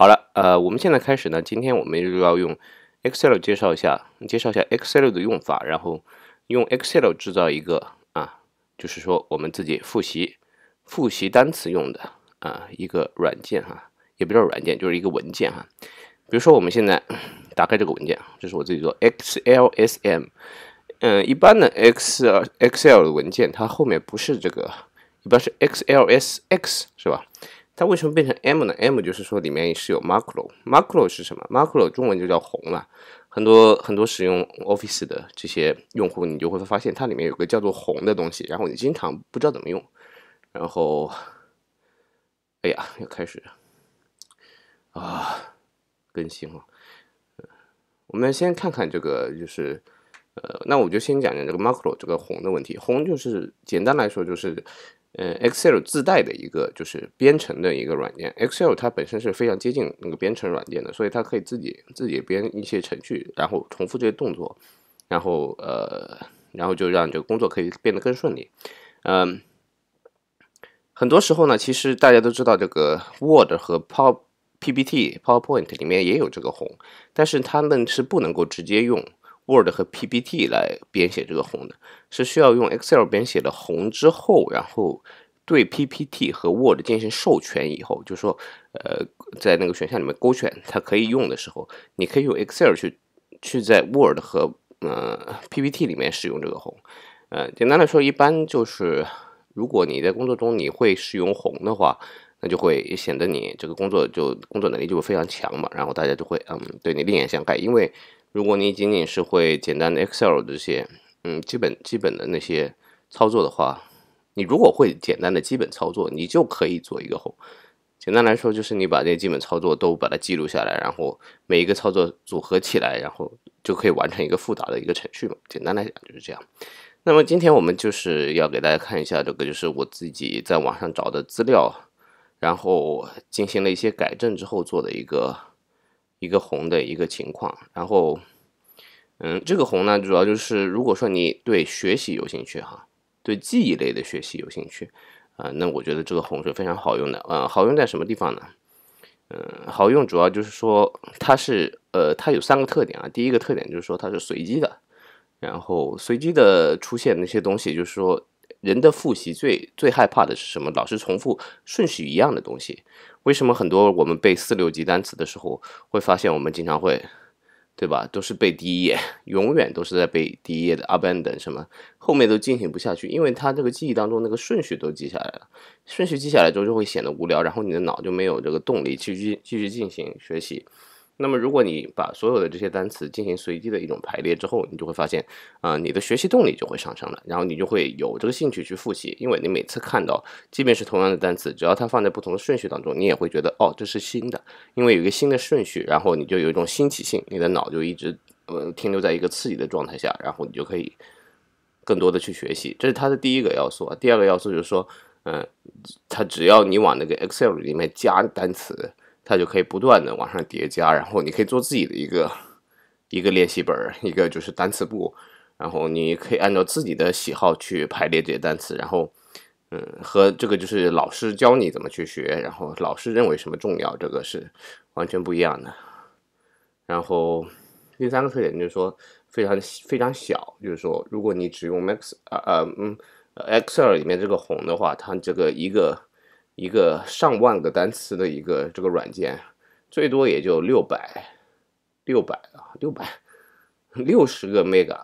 好了，呃，我们现在开始呢。今天我们就要用 Excel 介绍一下，介绍一下 Excel 的用法，然后用 Excel 制造一个啊，就是说我们自己复习、复习单词用的啊一个软件哈，也不叫软件，就是一个文件哈。比如说我们现在打开这个文件，这是我自己做 XLSM。嗯，一般的 X Excel 的文件，它后面不是这个，一般是 XLSX 是吧？它为什么变成 M 呢？M 就是说里面是有 macro，macro 是什么？macro 中文就叫宏了。很多很多使用 Office 的这些用户，你就会发现它里面有个叫做宏的东西，然后你经常不知道怎么用。然后，哎呀，要开始啊，更新了。我们先看看这个，就是呃，那我就先讲讲这个 macro，这个宏的问题。宏就是简单来说就是。嗯，Excel 自带的一个就是编程的一个软件，Excel 它本身是非常接近那个编程软件的，所以它可以自己自己编一些程序，然后重复这些动作，然后呃，然后就让这个工作可以变得更顺利。嗯，很多时候呢，其实大家都知道这个 Word 和 Power PPT、PowerPoint 里面也有这个宏，但是他们是不能够直接用。Word 和 PPT 来编写这个红的，是需要用 Excel 编写的红之后，然后对 PPT 和 Word 进行授权以后，就说，呃，在那个选项里面勾选它可以用的时候，你可以用 Excel 去去在 Word 和呃 PPT 里面使用这个红。嗯，简单来说，一般就是如果你在工作中你会使用红的话，那就会显得你这个工作就工作能力就会非常强嘛，然后大家就会嗯对你另眼相看，因为。如果你仅仅是会简单的 Excel 这些，嗯，基本基本的那些操作的话，你如果会简单的基本操作，你就可以做一个。简单来说，就是你把这些基本操作都把它记录下来，然后每一个操作组合起来，然后就可以完成一个复杂的一个程序嘛。简单来讲就是这样。那么今天我们就是要给大家看一下这个，就是我自己在网上找的资料，然后进行了一些改正之后做的一个。一个红的一个情况，然后，嗯，这个红呢，主要就是如果说你对学习有兴趣哈，对记忆类的学习有兴趣，啊，那我觉得这个红是非常好用的，呃，好用在什么地方呢？嗯，好用主要就是说它是，呃，它有三个特点啊，第一个特点就是说它是随机的，然后随机的出现那些东西，就是说。人的复习最最害怕的是什么？老是重复顺序一样的东西。为什么很多我们背四六级单词的时候，会发现我们经常会，对吧？都是背第一页，永远都是在背第一页的 abandon 什么，后面都进行不下去，因为他这个记忆当中那个顺序都记下来了，顺序记下来之后就会显得无聊，然后你的脑就没有这个动力继继续进行学习。那么，如果你把所有的这些单词进行随机的一种排列之后，你就会发现，啊，你的学习动力就会上升了，然后你就会有这个兴趣去复习，因为你每次看到，即便是同样的单词，只要它放在不同的顺序当中，你也会觉得，哦，这是新的，因为有一个新的顺序，然后你就有一种新奇性，你的脑就一直，呃，停留在一个刺激的状态下，然后你就可以更多的去学习，这是它的第一个要素。第二个要素就是说，嗯，它只要你往那个 Excel 里面加单词。它就可以不断的往上叠加，然后你可以做自己的一个一个练习本儿，一个就是单词簿，然后你可以按照自己的喜好去排列这些单词，然后，嗯，和这个就是老师教你怎么去学，然后老师认为什么重要，这个是完全不一样的。然后第三个特点就是说非常非常小，就是说如果你只用 max 呃呃嗯 excel 里面这个红的话，它这个一个。一个上万个单词的一个这个软件，最多也就六百，六百啊，六百六十个 mega，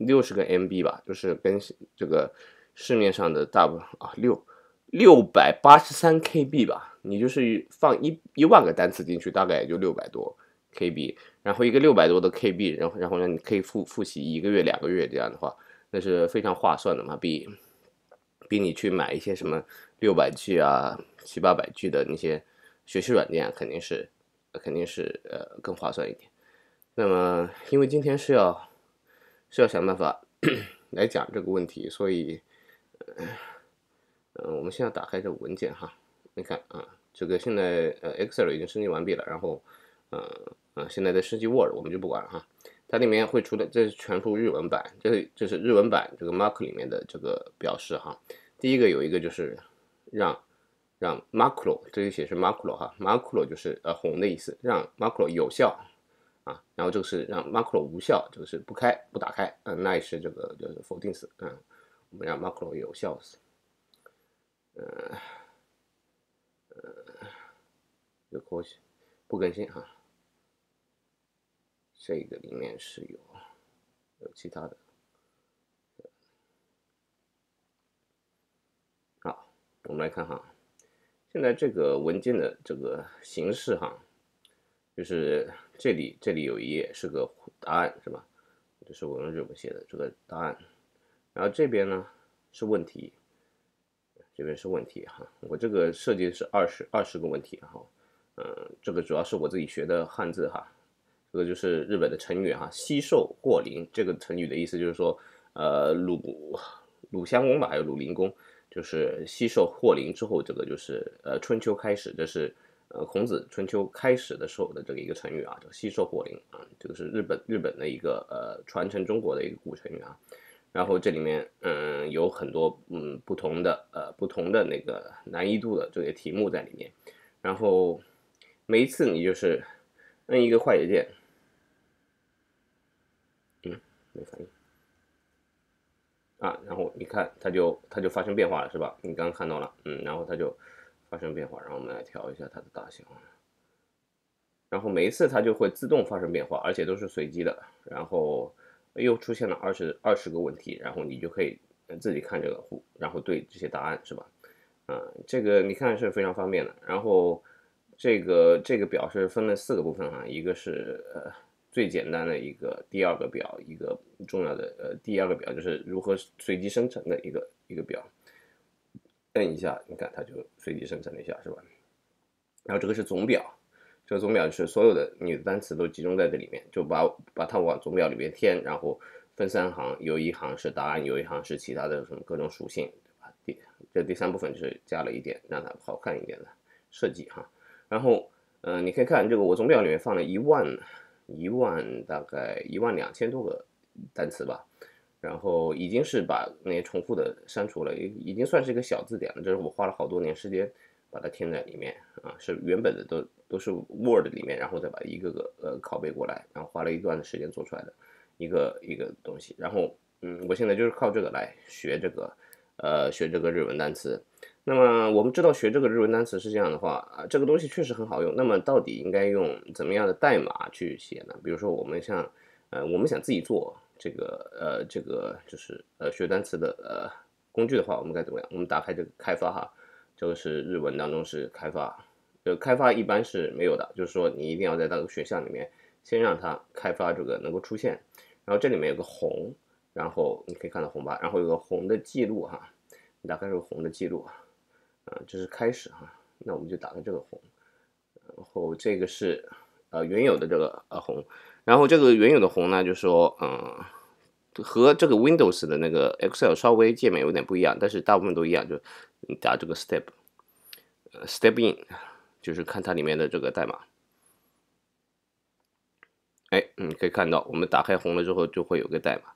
六十个 MB 吧，就是跟这个市面上的大部分啊，六六百八十三 KB 吧，你就是放一一万个单词进去，大概也就六百多 KB，然后一个六百多的 KB，然后然后让你可以复复习一个月、两个月这样的话，那是非常划算的嘛，比。比你去买一些什么六百 G 啊、七八百 G 的那些学习软件，肯定是肯定是呃更划算一点。那么，因为今天是要是要想办法 来讲这个问题，所以嗯，我们现在打开这个文件哈，你看啊，这个现在呃 Excel 已经升级完毕了，然后嗯嗯，现在在升级 Word，我们就不管了哈。它里面会出的，这是全部日文版，这是这是日文版这个 mark 里面的这个表示哈。第一个有一个就是让让 m a c r o 这里写是 m a c r o 哈 m a c r o 就是呃红的意思，让 m a c r o 有效啊。然后这个是让 m a c r o 无效，这个是不开不打开，嗯，那也是这个就否定词，嗯，我们让 m a c r o 有效，嗯嗯，有 c o 不更新哈。这个里面是有有其他的，好，我们来看哈，现在这个文件的这个形式哈，就是这里这里有一页是个答案是吧？就是我用日文写的这个答案，然后这边呢是问题，这边是问题哈。我这个设计是二十二十个问题，然后嗯，这个主要是我自己学的汉字哈。这个就是日本的成语哈，“西寿过零，这个成语的意思就是说，呃，鲁鲁襄公吧，还是鲁灵公，就是西寿过零之后，这个就是呃春秋开始，这是呃孔子春秋开始的时候的这个一个成语啊，叫西寿过零。啊，这个是日本日本的一个呃传承中国的一个古成语啊。然后这里面嗯有很多嗯不同的呃不同的那个难易度的这些题目在里面，然后每一次你就是摁一个快捷键。没反应啊，然后你看它就它就发生变化了是吧？你刚刚看到了，嗯，然后它就发生变化，然后我们来调一下它的大小，然后每一次它就会自动发生变化，而且都是随机的，然后又出现了二十二十个问题，然后你就可以自己看这个，然后对这些答案是吧？嗯，这个你看是非常方便的，然后这个这个表是分了四个部分啊，一个是呃。最简单的一个第二个表，一个重要的呃第二个表就是如何随机生成的一个一个表。摁一下，你看它就随机生成了一下，是吧？然后这个是总表，这个总表就是所有的你的单词都集中在这里面，就把把它往总表里面添，然后分三行，有一行是答案，有一行是其他的什么各种属性，对吧？第这第三部分就是加了一点让它好看一点的设计哈。然后嗯，你可以看这个，我总表里面放了一万。一万大概一万两千多个单词吧，然后已经是把那些重复的删除了，已经算是一个小字典了。这是我花了好多年时间把它填在里面啊，是原本的都都是 Word 里面，然后再把一个个呃拷贝过来，然后花了一段的时间做出来的一个一个东西。然后嗯，我现在就是靠这个来学这个呃学这个日文单词。那么我们知道学这个日文单词是这样的话啊，这个东西确实很好用。那么到底应该用怎么样的代码去写呢？比如说我们像，呃，我们想自己做这个呃这个就是呃学单词的呃工具的话，我们该怎么样？我们打开这个开发哈，这个是日文当中是开发，呃，开发一般是没有的，就是说你一定要在那个选项里面先让它开发这个能够出现，然后这里面有个红，然后你可以看到红吧，然后有个红的记录哈，你打开这个红的记录。啊，这是开始哈，那我们就打开这个红，然后这个是呃原有的这个呃红，然后这个原有的红呢，就是说，嗯，和这个 Windows 的那个 Excel 稍微界面有点不一样，但是大部分都一样，就你打这个 Step，Step In，就是看它里面的这个代码。哎，你可以看到，我们打开红了之后，就会有个代码。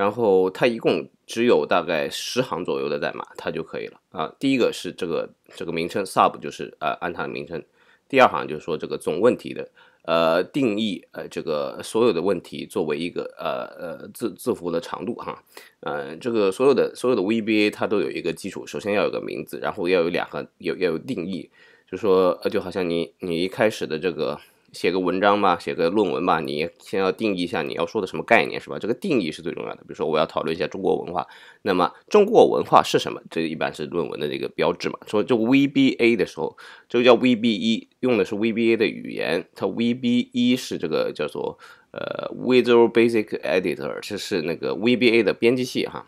然后它一共只有大概十行左右的代码，它就可以了啊。第一个是这个这个名称 sub 就是呃安踏的名称。第二行就是说这个总问题的呃定义呃这个所有的问题作为一个呃呃字字符的长度哈。嗯，这个所有的所有的 VBA 它都有一个基础，首先要有个名字，然后要有两个有要有定义，就说呃就好像你你一开始的这个。写个文章吧，写个论文吧，你先要定义一下你要说的什么概念，是吧？这个定义是最重要的。比如说，我要讨论一下中国文化，那么中国文化是什么？这一般是论文的这个标志嘛。说这 VBA 的时候，这个叫 VBE，用的是 VBA 的语言，它 VBE 是这个叫做呃 Visual Basic Editor，这是那个 VBA 的编辑器哈。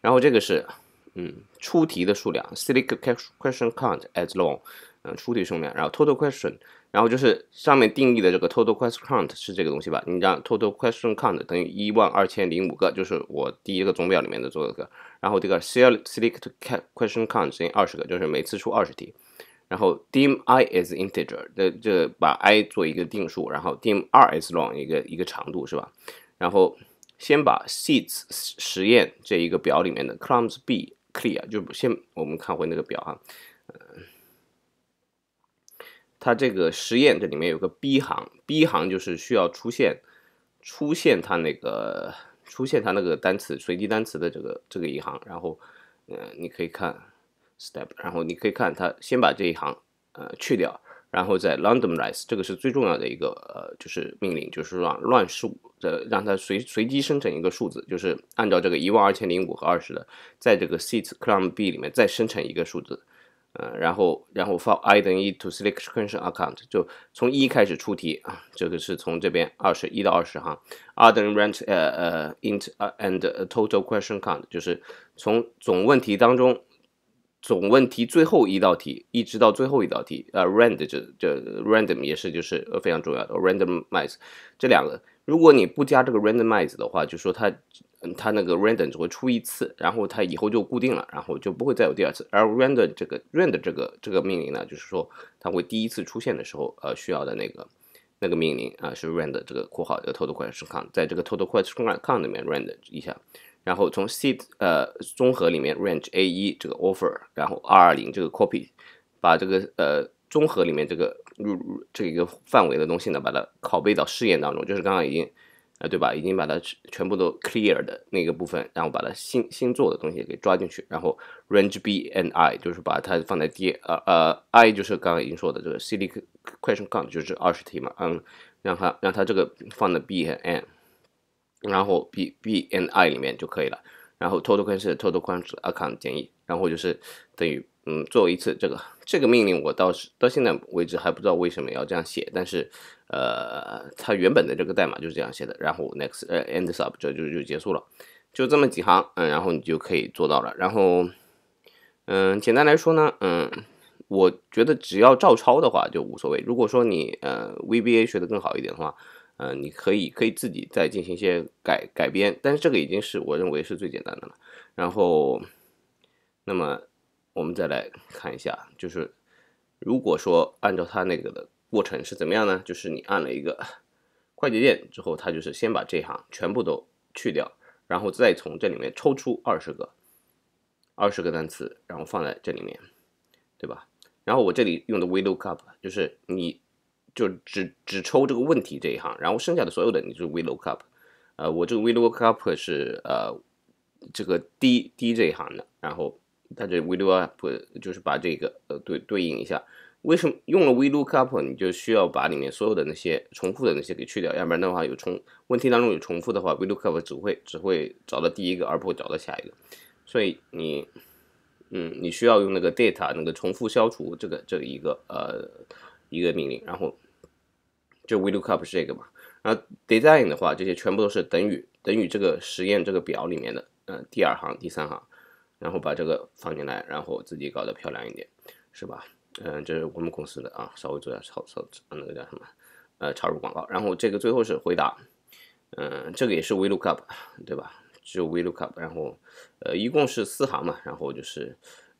然后这个是嗯出题的数量 s i l i c t Question Count As Long，嗯出题数量，然后 Total Question。然后就是上面定义的这个 total question count 是这个东西吧？你让 total question count 等于一万二千零五个，就是我第一个总表里面的做这个。然后这个 select question count 等于二十个，就是每次出二十题。然后 dim i i s integer 这这把 i 做一个定数，然后 dim r i s long 一个一个长度是吧？然后先把 seats 实验这一个表里面的 columns b clear 就先我们看回那个表啊。它这个实验这里面有个 B 行，B 行就是需要出现，出现它那个出现它那个单词随机单词的这个这个一行，然后，嗯，你可以看 step，然后你可以看它先把这一行呃去掉，然后再 randomize，这个是最重要的一个呃就是命令，就是让乱数的让它随随机生成一个数字，就是按照这个一万二千零五和二十的，在这个 seat c l u m B 里面再生成一个数字。嗯，然后，然后放 i 等于 t o selection account，就从一开始出题啊，这个是从这边二十一到二十行。r 等于 r e n t 呃呃 int and total question count，就是从总问题当中，总问题最后一道题一直到最后一道题呃 r a n d 这这 random 也是就是非常重要的，randomize 这两个，如果你不加这个 randomize 的话，就说它。它那个 random 只会出一次，然后它以后就固定了，然后就不会再有第二次。而 random 这个 r a n d 这个这个命令呢，就是说它会第一次出现的时候，呃，需要的那个那个命令啊，是 r a n d 这个括号叫 total u e s t n con，在这个 total u e s t con 内面 r a n d 一下，然后从 seed 呃综合里面 range a1 这个 offer，然后220这个 copy，把这个呃综合里面这个入入这个一个范围的东西呢，把它拷贝到试验当中，就是刚刚已经。啊，对吧？已经把它全部都 clear 的那个部分，然后把它新新做的东西给抓进去，然后 range b and i 就是把它放在第呃呃 i 就是刚刚已经说的这个 c 利 question o a r t 就是二十题嘛，嗯，让它让它这个放的 b 和 n 然后 b b and i 里面就可以了，然后 total e 是 total o 是 account 减一，然后就是等于。嗯，做一次这个这个命令，我到是到现在为止还不知道为什么要这样写，但是，呃，它原本的这个代码就是这样写的，然后 next 呃 end sub 这就就结束了，就这么几行，嗯，然后你就可以做到了，然后，嗯，简单来说呢，嗯，我觉得只要照抄的话就无所谓，如果说你呃 VBA 学的更好一点的话，呃，你可以可以自己再进行一些改改编，但是这个已经是我认为是最简单的了，然后，那么。我们再来看一下，就是如果说按照它那个的过程是怎么样呢？就是你按了一个 快捷键之后，它就是先把这一行全部都去掉，然后再从这里面抽出二十个，二十个单词，然后放在这里面，对吧？然后我这里用的 VLOOKUP，就是你就只只抽这个问题这一行，然后剩下的所有的你就 VLOOKUP。呃，我这个 VLOOKUP 是呃这个 D D 这一行的，然后。它这 vlookup 就是把这个呃对对应一下，为什么用了 vlookup 你就需要把里面所有的那些重复的那些给去掉，要不然的话有重问题当中有重复的话，vlookup 只会只会找到第一个，而不会找到下一个。所以你嗯你需要用那个 data 那个重复消除这个这一个呃一个命令，然后就 vlookup 是这个嘛？然后 design 的话，这些全部都是等于等于这个实验这个表里面的嗯第二行第三行。然后把这个放进来，然后自己搞得漂亮一点，是吧？嗯，这是我们公司的啊，稍微做点操操，那个叫什么呃插入广告。然后这个最后是回答，嗯，这个也是 vlookup 对吧？只有 vlookup。然后呃，一共是四行嘛，然后就是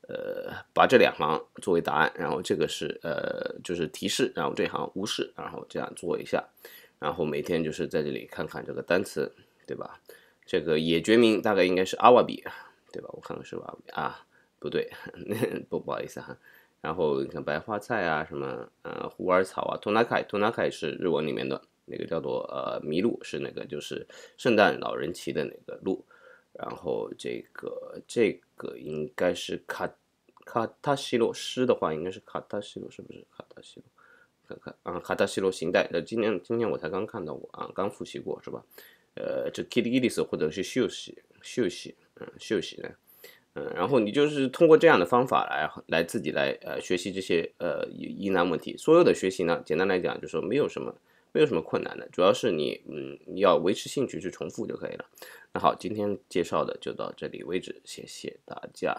呃把这两行作为答案，然后这个是呃就是提示，然后这行无视，然后这样做一下。然后每天就是在这里看看这个单词，对吧？这个野决明大概应该是阿瓦比。对吧？我看看是吧？啊，不对，不不好意思哈。然后你看白花菜啊，什么，呃虎耳草啊，托纳凯，托纳凯是日文里面的那个叫做呃麋鹿，是那个就是圣诞老人骑的那个鹿。然后这个这个应该是卡卡塔西洛狮的话，应该是卡塔西洛是不是？卡塔西洛，看看啊卡塔西洛形态。那今天今天我才刚看到过啊，刚复习过是吧？呃，这 Kitty Ellis 或者是秀休息，嗯，休息呢，嗯，然后你就是通过这样的方法来来自己来呃学习这些呃疑难问题。所有的学习呢，简单来讲就说没有什么没有什么困难的，主要是你嗯要维持兴趣去重复就可以了。那好，今天介绍的就到这里为止，谢谢大家。